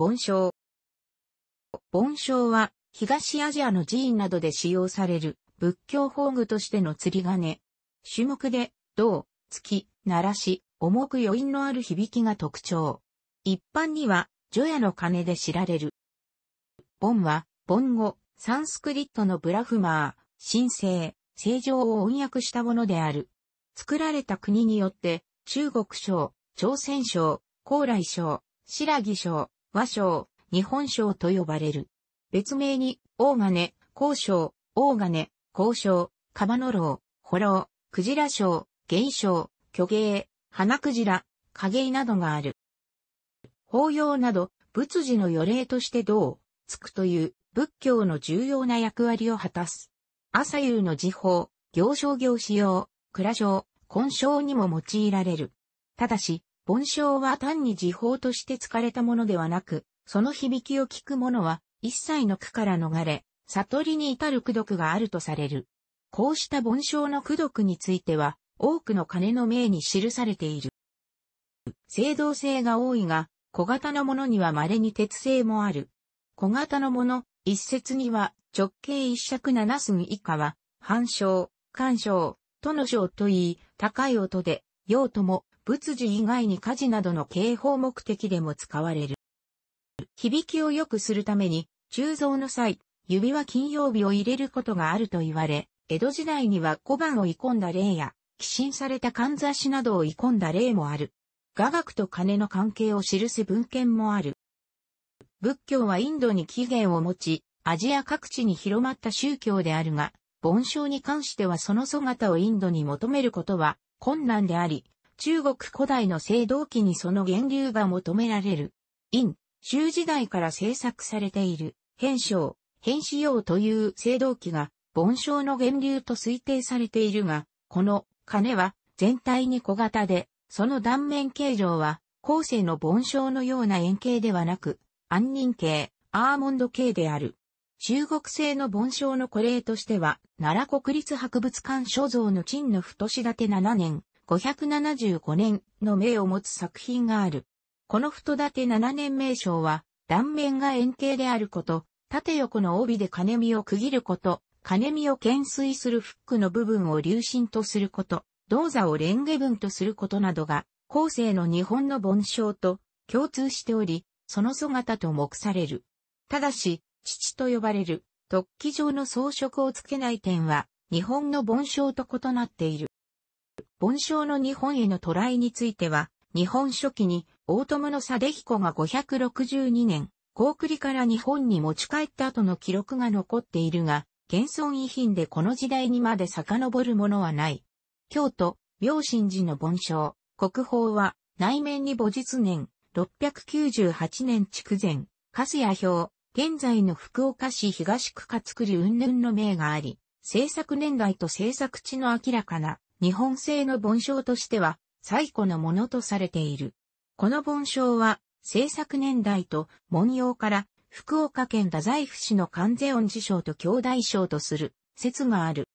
盆章。盆章は、東アジアの寺院などで使用される仏教法具としての釣り鐘。種目で、銅、月、鳴らし、重く余韻のある響きが特徴。一般には、除夜の鐘で知られる。盆は、盆語、サンスクリットのブラフマー、神聖、正常を翻訳したものである。作られた国によって、中国省、朝鮮省、高麗省、白木省、和章、日本章と呼ばれる。別名に、大金、交渉、大金、交渉、カバノロウ、ホロウ、クジラ章、現章、巨芸、花クジラ、影などがある。法要など、仏事の予例として道、つくという仏教の重要な役割を果たす。朝夕の時報、行商業使用、蔵章、根章にも用いられる。ただし、盆鐘は単に時報として使われたものではなく、その響きを聞く者は、一切の苦から逃れ、悟りに至る苦毒があるとされる。こうした盆鐘の苦毒については、多くの鐘の銘に記されている。青銅製が多いが、小型のものには稀に鉄製もある。小型のもの、一説には直径一尺七寸以下は、半章、干渉、との章といい、高い音で、用途も、仏事以外に家事などの警報目的でも使われる。響きを良くするために、鋳造の際、指は金曜日を入れることがあると言われ、江戸時代には小判を鋳込んだ例や、寄進されたかんざしなどを鋳込んだ例もある。雅楽と金の関係を記す文献もある。仏教はインドに起源を持ち、アジア各地に広まった宗教であるが、梵鐘に関してはその姿をインドに求めることは困難であり、中国古代の青銅器にその源流が求められる。陰、周時代から制作されている、変章、変子用という青銅器が、盆章の源流と推定されているが、この鐘は全体に小型で、その断面形状は、後世の盆章のような円形ではなく、杏仁形、アーモンド形である。中国製の盆章の古例としては、奈良国立博物館所蔵の陳の太し立て7年、575年の名を持つ作品がある。この太立7年名称は、断面が円形であること、縦横の帯で金身を区切ること、金身を懸垂するフックの部分を流進とすること、銅座をレンゲ分とすることなどが、後世の日本の盆章と共通しており、その姿と目される。ただし、父と呼ばれる突起状の装飾をつけない点は、日本の盆章と異なっている。梵鐘の日本への渡来については、日本初期に大友の貞彦が562年、高栗から日本に持ち帰った後の記録が残っているが、現存遺品でこの時代にまで遡るものはない。京都、明神寺の盆章、国宝は、内面に母実年、698年筑前、粕谷表、現在の福岡市東区勝栗云々の名があり、制作年代と制作地の明らかな日本製の盆章としては最古のものとされている。この盆章は制作年代と文様から福岡県太宰府市の関税恩寺章と兄弟章とする説がある。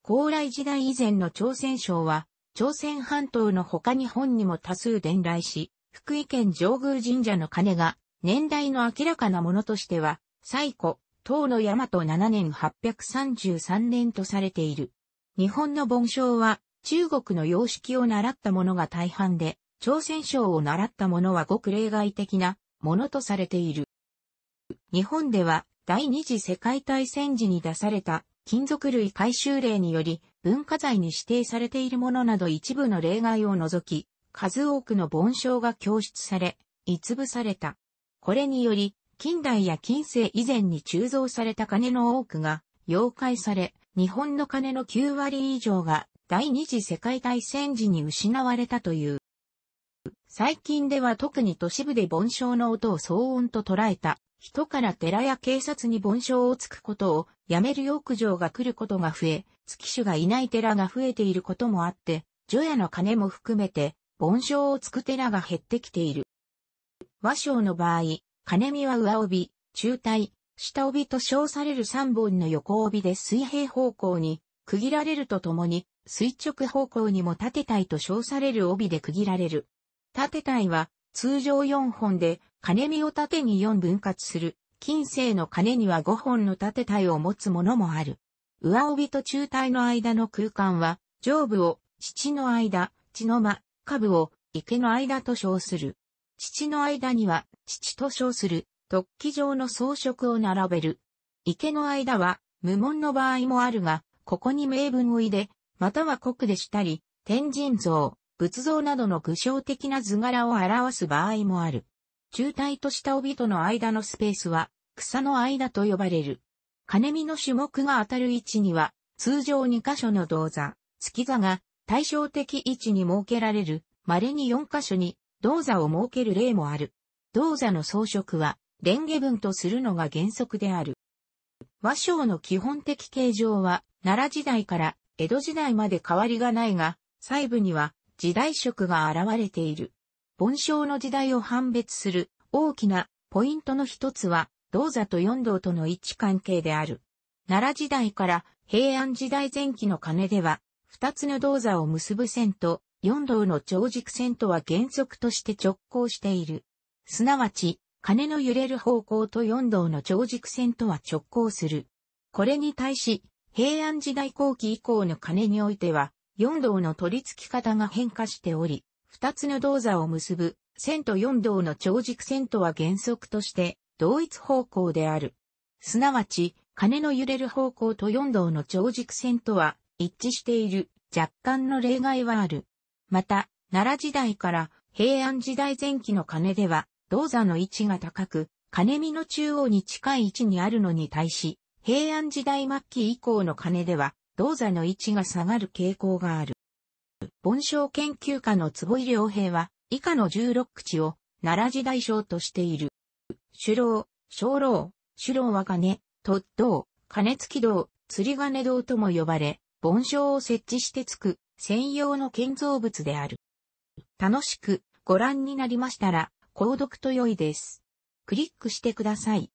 高麗時代以前の朝鮮省は、朝鮮半島の他日本にも多数伝来し、福井県上宮神社の鐘が、年代の明らかなものとしては、最古、唐の大和7年833年とされている。日本の盆章は中国の様式を習った者が大半で、朝鮮章を習った者はごく例外的なものとされている。日本では第二次世界大戦時に出された金属類回収令により文化財に指定されているものなど一部の例外を除き、数多くの盆章が供出され、逸部された。これにより、近代や近世以前に鋳造された金の多くが、溶解され、日本の金の9割以上が第二次世界大戦時に失われたという。最近では特に都市部で盆鐘の音を騒音と捉えた人から寺や警察に盆鐘をつくことをやめる浴場が来ることが増え、月種がいない寺が増えていることもあって、除夜の鐘も含めて盆鐘をつく寺が減ってきている。和尚の場合、金見は上帯、中帯、下帯と称される3本の横帯で水平方向に区切られるとともに、垂直方向にも縦体と称される帯で区切られる。縦体は通常4本で、金身を縦に4分割する、近世の金には5本の縦体を持つものもある。上帯と中体の間の空間は、上部を、父の間、血の間、下部を、池の間と称する。父の間には、父と称する、突起状の装飾を並べる。池の間は、無門の場合もあるが、ここに名文を入れ、または国でしたり、天神像、仏像などの具象的な図柄を表す場合もある。中体と下帯との間のスペースは、草の間と呼ばれる。金見の種目が当たる位置には、通常2箇所の銅座、月座が対照的位置に設けられる、稀に4箇所に銅座を設ける例もある。銅座の装飾は、伝下文とするのが原則である。和尚の基本的形状は、奈良時代から江戸時代まで変わりがないが、細部には時代色が現れている。盆章の時代を判別する大きなポイントの一つは、銅座と四銅との位置関係である。奈良時代から平安時代前期の鐘では、二つの銅座を結ぶ線と、四銅の長軸線とは原則として直行している。すなわち、金の揺れる方向と四道の長軸線とは直行する。これに対し、平安時代後期以降の金においては、四道の取り付き方が変化しており、二つの動座を結ぶ、線と四道の長軸線とは原則として、同一方向である。すなわち、金の揺れる方向と四道の長軸線とは、一致している、若干の例外はある。また、奈良時代から平安時代前期の金では、銅座の位置が高く、金見の中央に近い位置にあるのに対し、平安時代末期以降の金では、銅座の位置が下がる傾向がある。盆章研究家の坪井良平は、以下の十六口を、奈良時代章としている。首郎、小郎、首郎は金、突銅、金付き釣り金銅とも呼ばれ、盆章を設置してつく、専用の建造物である。楽しくご覧になりましたら、購読と良いです。クリックしてください。